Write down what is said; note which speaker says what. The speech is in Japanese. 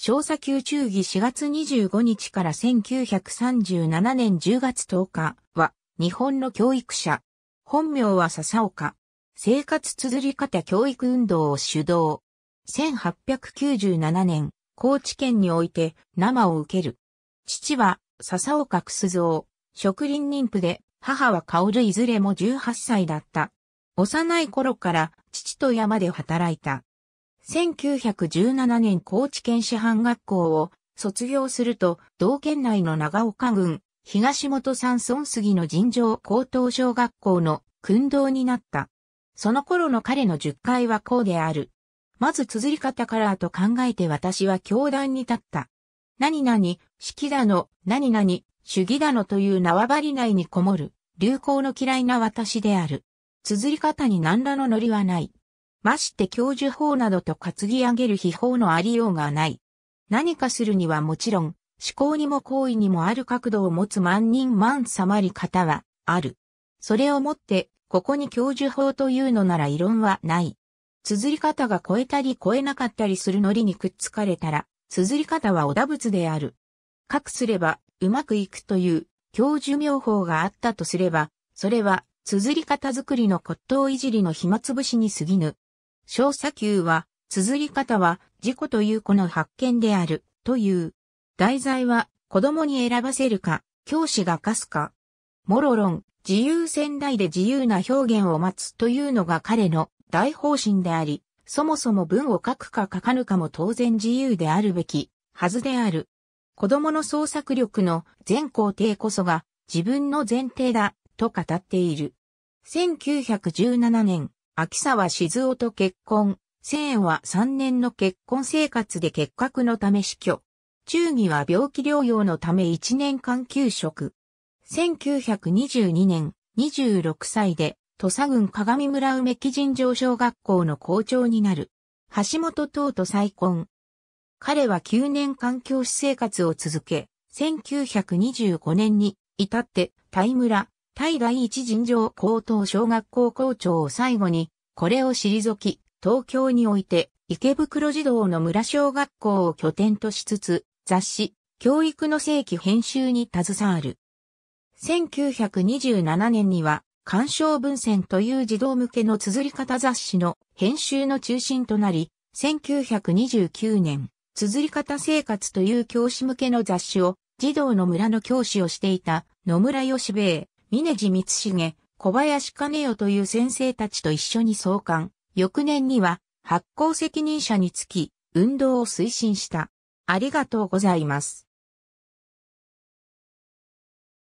Speaker 1: 小佐級中儀4月25日から1937年10月10日は日本の教育者。本名は笹岡。生活綴り方教育運動を主導。1897年、高知県において生を受ける。父は笹岡楠蔵、職林妊婦で、母は薫いずれも18歳だった。幼い頃から父と山で働いた。1917年高知県師範学校を卒業すると、同県内の長岡郡、東本山村杉の尋常高等小学校の訓導になった。その頃の彼の十回はこうである。まず綴り方からと考えて私は教壇に立った。何々、式だの、何々、主義だのという縄張り内にこもる、流行の嫌いな私である。綴り方に何らのノリはない。まして教授法などと担ぎ上げる秘法のありようがない。何かするにはもちろん、思考にも行為にもある角度を持つ万人万様り方は、ある。それをもって、ここに教授法というのなら異論はない。綴り方が超えたり超えなかったりするノリにくっつかれたら、綴り方はおだぶつである。かくすれば、うまくいくという、教授妙法があったとすれば、それは、綴り方作りの骨董いじりの暇つぶしに過ぎぬ。小砂丘は、綴り方は、事故という子の発見である、という。題材は、子供に選ばせるか、教師が課すか。モロロン、自由仙台で自由な表現を待つというのが彼の大方針であり、そもそも文を書くか書かぬかも当然自由であるべき、はずである。子供の創作力の全工程こそが自分の前提だ、と語っている。1917年、秋沢静夫と結婚。生円は3年の結婚生活で結核のため死去。中義は病気療養のため1年間休職。1922年、26歳で、土佐郡鏡村梅木神城小学校の校長になる。橋本等と再婚。彼は9年間教師生活を続け、1925年に至って、大村、対第一尋常高等小学校校長を最後に、これを退き、東京において池袋児童の村小学校を拠点としつつ、雑誌、教育の正規編集に携わる。1927年には、鑑賞文選という児童向けの綴り方雑誌の編集の中心となり、1929年、綴り方生活という教師向けの雑誌を、児童の村の教師をしていた野村義兵衛、峰地光重、小林兼代という先生たちと一緒に創刊。翌年には発行責任者につき、運動を推進した。ありがとうございます。